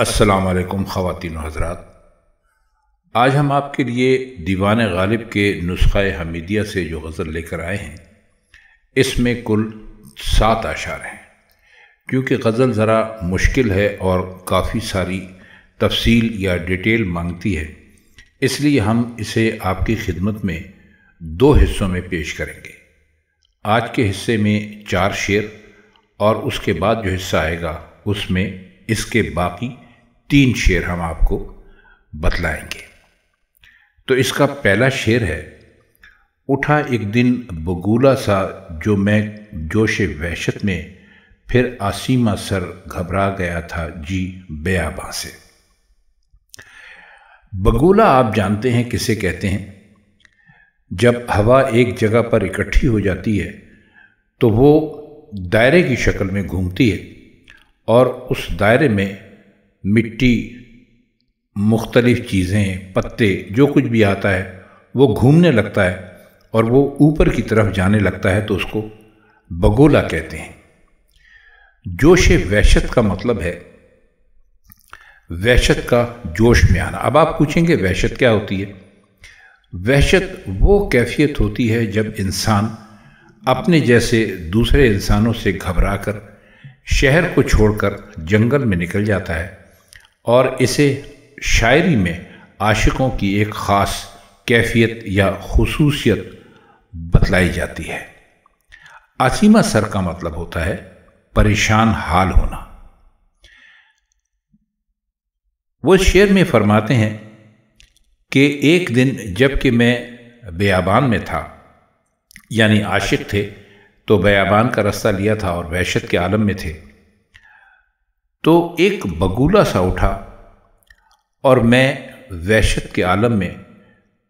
असलकम ख़वान हजरात आज हम आपके लिए दीवान गालिब के नुस्ख़ हमीदिया से जो गज़ल लेकर आए हैं इसमें कुल सात आशार हैं क्योंकि गज़ल ज़रा मुश्किल है और काफ़ी सारी तफसील या डिटेल मांगती है इसलिए हम इसे आपकी खिदमत में दो हिस्सों में पेश करेंगे आज के हिस्से में चार शेर और उसके बाद जो हिस्सा आएगा उसमें इसके बाकी तीन शेर हम आपको बतलाएंगे तो इसका पहला शेर है उठा एक दिन बगूला सा जो मैं जोश वहशत में फिर आसीमा सर घबरा गया था जी बयाबा से बगूला आप जानते हैं किसे कहते हैं जब हवा एक जगह पर इकट्ठी हो जाती है तो वो दायरे की शक्ल में घूमती है और उस दायरे में मिट्टी मुख्तलिफ़ चीज़ें पत्ते जो कुछ भी आता है वो घूमने लगता है और वो ऊपर की तरफ जाने लगता है तो उसको बगोला कहते हैं जोश वहशत का मतलब है वहशत का जोश में आना अब आप पूछेंगे वहशत क्या होती है वहशत वो कैफियत होती है जब इंसान अपने जैसे दूसरे इंसानों से घबरा कर शहर को छोड़कर जंगल में निकल जाता है और इसे शायरी में आशिकों की एक ख़ास कैफियत या खसूसियत बतलाई जाती है असीमा सर का मतलब होता है परेशान हाल होना वो शेर में फरमाते हैं कि एक दिन जबकि मैं बयाबान में था यानी आशिक थे तो बयाबान का रास्ता लिया था और वहशत के आलम में थे तो एक बगुला सा उठा और मैं वहशत के आलम में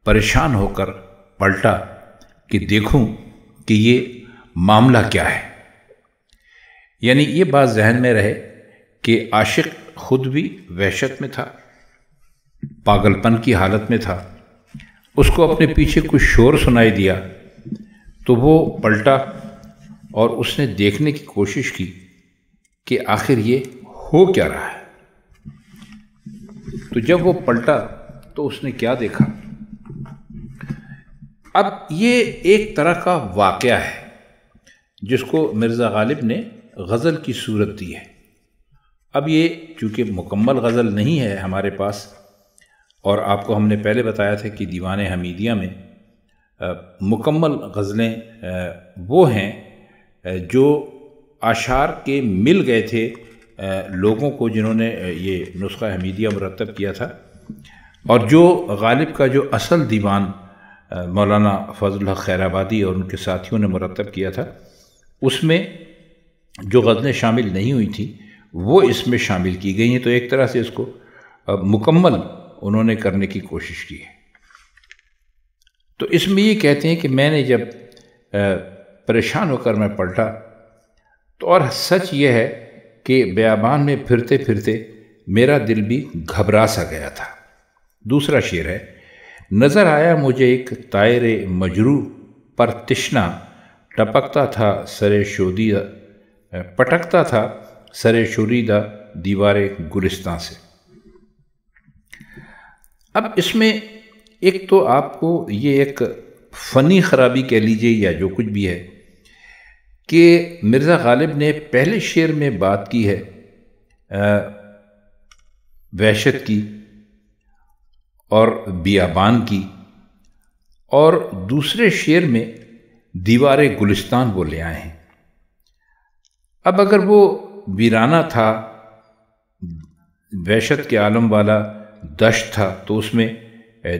परेशान होकर पलटा कि देखूं कि ये मामला क्या है यानी ये बात जहन में रहे कि आशिक खुद भी वहशत में था पागलपन की हालत में था उसको अपने पीछे कुछ शोर सुनाई दिया तो वो पलटा और उसने देखने की कोशिश की कि आखिर ये हो क्या रहा है तो जब वो पलटा तो उसने क्या देखा अब ये एक तरह का वाक़ है जिसको मिर्ज़ा गालिब ने गज़ल की सूरत दी है अब ये चूँकि मुकम्मल गज़ल नहीं है हमारे पास और आपको हमने पहले बताया था कि दीवान हमीदिया में आ, मुकम्मल गज़लें वो हैं जो आशार के मिल गए थे लोगों को जिन्होंने ये नुस्खा हमीदिया मरतब किया था और जो गालिब का जो असल दीवान मौलाना फजल खैराबादी और उनके साथियों ने मरतब किया था उसमें जो गज़लें शामिल नहीं हुई थी वो इसमें शामिल की गई हैं तो एक तरह से इसको मुकम्मल उन्होंने करने की कोशिश की है तो इसमें ये कहते हैं कि मैंने जब परेशान होकर मैं पलटा तो और सच ये है कि बयाबान में फिरते फिरते मेरा दिल भी घबरा सा गया था दूसरा शेर है नज़र आया मुझे एक तायर मजरू पर तिश्ना टपकता था सरे शोदीदा पटकता था सरे शोरीदा दीवार गुलिस्तान से अब इसमें एक तो आपको ये एक फ़नी ख़राबी कह लीजिए या जो कुछ भी है कि मिर्ज़ा गालिब ने पहले शेर में बात की है वहशत की और बियाबान की और दूसरे शेर में दीवार गुलिस्तान वो ले आए हैं अब अगर वो वीराना था वहशत के आलम वाला दश था तो उसमें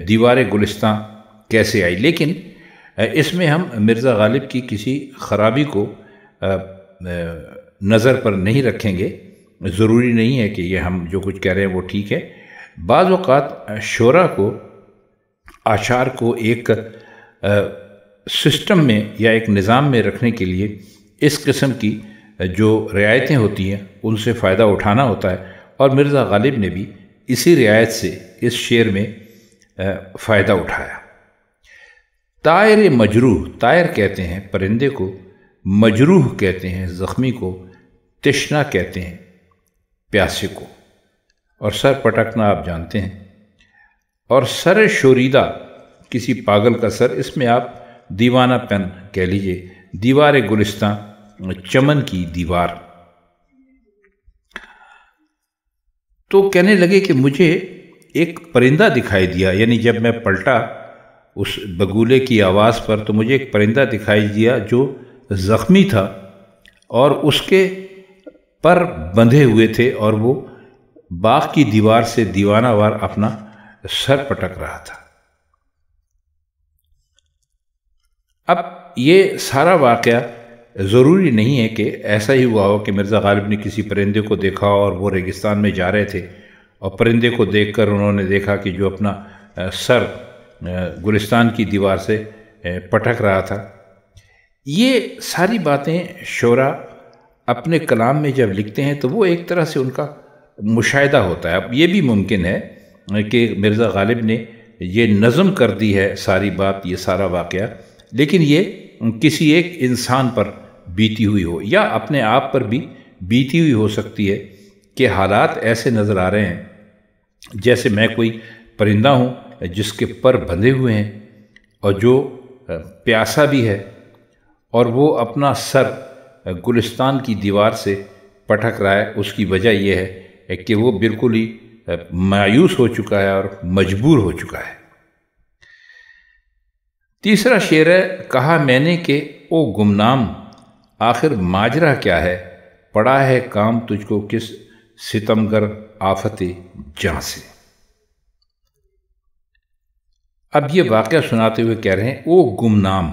दीवार गुलिस्तान कैसे आई लेकिन इसमें हम मिर्ज़ा गालिब की किसी खराबी को नज़र पर नहीं रखेंगे ज़रूरी नहीं है कि ये हम जो कुछ कह रहे हैं वो ठीक है बाज़ात शोरा को आचार को एक सिस्टम में या एक निज़ाम में रखने के लिए इस किस्म की जो रियायतें होती हैं उनसे फ़ायदा उठाना होता है और मिर्ज़ा गालिब ने भी इसी रियायत से इस शेर में फ़ायदा उठाया तायर मजरू तायर कहते हैं परिंदे को मजरूह कहते हैं ज़ख्मी को तिश्ना कहते हैं प्यासे को और सर पटकना आप जानते हैं और सर शोरीदा किसी पागल का सर इसमें आप दीवाना पन कह लीजिए दीवार गुलिस्तान चमन की दीवार तो कहने लगे कि मुझे एक परिंदा दिखाई दिया यानी जब मैं पलटा उस बगुले की आवाज़ पर तो मुझे एक परिंदा दिखाई दिया जो ज़ख्मी था और उसके पर बंधे हुए थे और वो बाग की दीवार से दीवानावार अपना सर पटक रहा था अब ये सारा वाक़ ज़रूरी नहीं है कि ऐसा ही हुआ हो कि मिर्ज़ा गालिब ने किसी परिंदे को देखा और वो रेगिस्तान में जा रहे थे और परिंदे को देखकर उन्होंने देखा कि जो अपना सर गुलिस्तान की दीवार से पटक रहा था ये सारी बातें शोरा अपने कलाम में जब लिखते हैं तो वो एक तरह से उनका मुशाह होता है अब ये भी मुमकिन है कि मिर्ज़ा गालिब ने ये नज़म कर दी है सारी बात ये सारा वाक़ लेकिन ये किसी एक इंसान पर बीती हुई हो या अपने आप पर भी बीती हुई हो सकती है कि हालात ऐसे नज़र आ रहे हैं जैसे मैं कोई परिंदा हूँ जिसके पर बंधे हुए हैं और जो प्यासा भी है और वो अपना सर गुलिस्तान की दीवार से पटक रहा है उसकी वजह यह है कि वो बिल्कुल ही मायूस हो चुका है और मजबूर हो चुका है तीसरा शेर है कहा मैंने कि ओ गुमनाम आखिर माजरा क्या है पड़ा है काम तुझको किस सितमगर आफत जहाँ से अब ये वाक्य सुनाते हुए कह रहे हैं ओ गुमनाम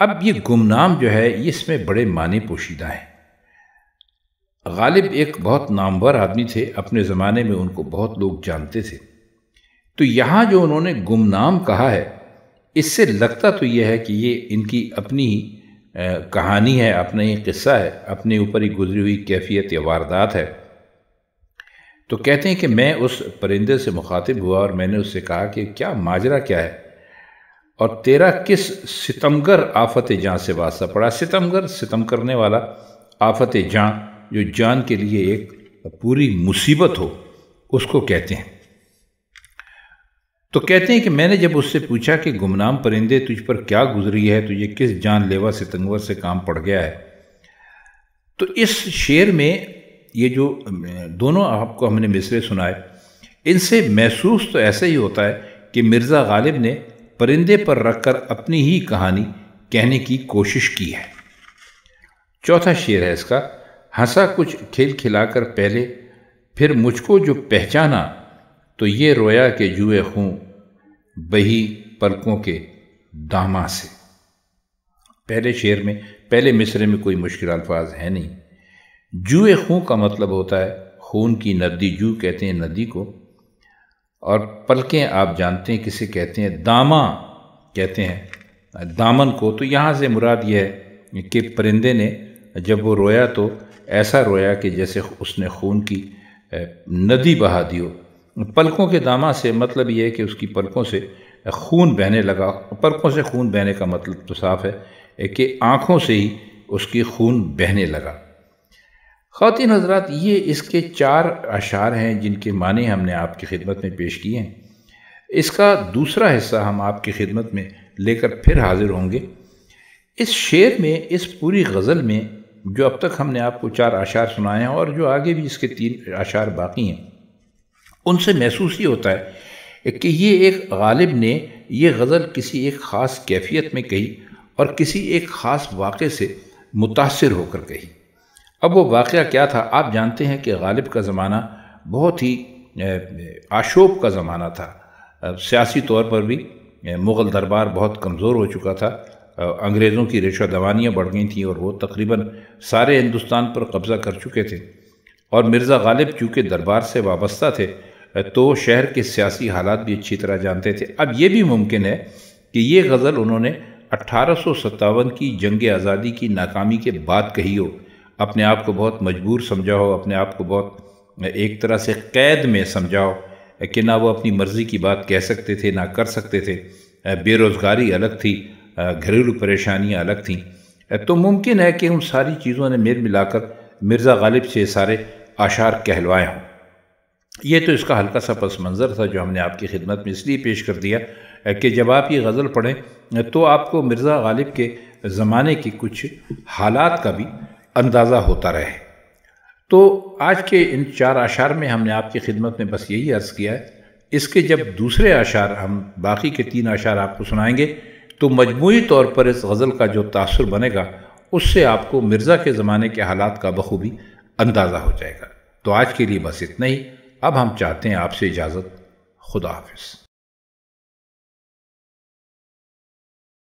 अब ये गुमनाम जो है इसमें बड़े माने पोशीदा हैं गालिब एक बहुत नामवर आदमी थे अपने ज़माने में उनको बहुत लोग जानते थे तो यहाँ जो उन्होंने गुमनाम कहा है इससे लगता तो यह है कि ये इनकी अपनी ही कहानी है अपना ही किस्सा है अपने ऊपर ही गुजरी हुई कैफियत या वारदात है तो कहते हैं कि मैं उस परिंदे से मुखातिब हुआ और मैंने उससे कहा कि क्या माजरा क्या है और तेरा किस सितमगर आफत जहाँ से वास्ता पड़ा सितमगर सितम करने वाला आफत जहाँ जो जान के लिए एक पूरी मुसीबत हो उसको कहते हैं तो कहते हैं कि मैंने जब उससे पूछा कि गुमनाम परिंदे तुझ पर क्या गुजरी है तुझे किस जानलेवा सितंगवर से काम पड़ गया है तो इस शेर में ये जो दोनों आपको हमने मिसरे सुनाए इनसे महसूस तो ऐसे ही होता है कि मिर्ज़ा गालिब ने परिंदे पर रखकर अपनी ही कहानी कहने की कोशिश की है चौथा शेर है इसका हंसा कुछ खेल खिलाकर पहले फिर मुझको जो पहचाना तो ये रोया के जुए खूँ बही पलकों के दामा से पहले शेर में पहले मिसरे में कोई मुश्किल अल्फाज है नहीं जुए खूँ का मतलब होता है खून की नदी जू कहते हैं नदी को और पलकें आप जानते हैं किसे कहते हैं दामा कहते हैं दामन को तो यहाँ से मुराद यह है कि परिंदे ने जब वो रोया तो ऐसा रोया कि जैसे उसने खून की नदी बहा दी हो पलकों के दामा से मतलब ये है कि उसकी पलकों से खून बहने लगा पलकों से खून बहने का मतलब तो साफ है कि आँखों से ही उसकी खून बहने लगा ख़वान हजरात ये इसके चार अशार हैं जिनके माने हमने आपकी खिदमत में पेश किए हैं इसका दूसरा हिस्सा हम आपकी खिदमत में लेकर फिर हाजिर होंगे इस शेर में इस पूरी गज़ल में जो अब तक हमने आपको चार अशार सुनाए हैं और जो आगे भी इसके तीन अशार बाकी हैं उनसे महसूस ही होता है कि ये एक गालिब ने यह गज़ल किसी एक ख़ास कैफियत में कही और किसी एक ख़ास वाक़े से मुतासर होकर कही अब वो वाक़ क्या था आप जानते हैं कि गालिब का ज़माना बहुत ही आशोब का ज़माना था सियासी तौर पर भी मुग़ल दरबार बहुत कमज़ोर हो चुका था अंग्रेज़ों की रेशा दवानियाँ बढ़ गई थी और वो तकरीबन सारे हिंदुस्तान पर कब्ज़ा कर चुके थे और मिर्ज़ा गालिब चूँकि दरबार से वाबस्ता थे तो शहर के सियासी हालात भी अच्छी तरह जानते थे अब ये भी मुमकिन है कि ये गज़ल उन्होंने अट्ठारह सौ की जंग आज़ादी की नाकामी के बाद कही हो अपने आप को बहुत मजबूर समझा हो अपने आप को बहुत एक तरह से कैद में समझा हो कि ना वो अपनी मर्ज़ी की बात कह सकते थे ना कर सकते थे बेरोज़गारी अलग थी घरेलू परेशानियाँ अलग थीं तो मुमकिन है कि उन सारी चीज़ों ने मेल मिलाकर मिर्ज़ा गालिब से सारे आशार कहलवाए हों ये तो इसका हल्का सा पस मंज़र था जो हमने आपकी खिदमत में इसलिए पेश कर दिया कि जब आप ये गज़ल पढ़ें तो आपको मिर्ज़ा गालिब के ज़माने के कुछ हालात का भी अंदाज़ा होता रहे तो आज के इन चार आशार में हमने आपकी खिदमत में बस यही अर्ज़ किया है इसके जब दूसरे आशार हम बाकी के तीन आशार आपको सुनाएंगे तो मजमू तौर पर इस गज़ल का जो तासर बनेगा उससे आपको मिर्ज़ा के ज़माने के हालात का बखूबी अंदाज़ा हो जाएगा तो आज के लिए बस इतना ही अब हम चाहते हैं आपसे इजाज़त खुदा हाफिज़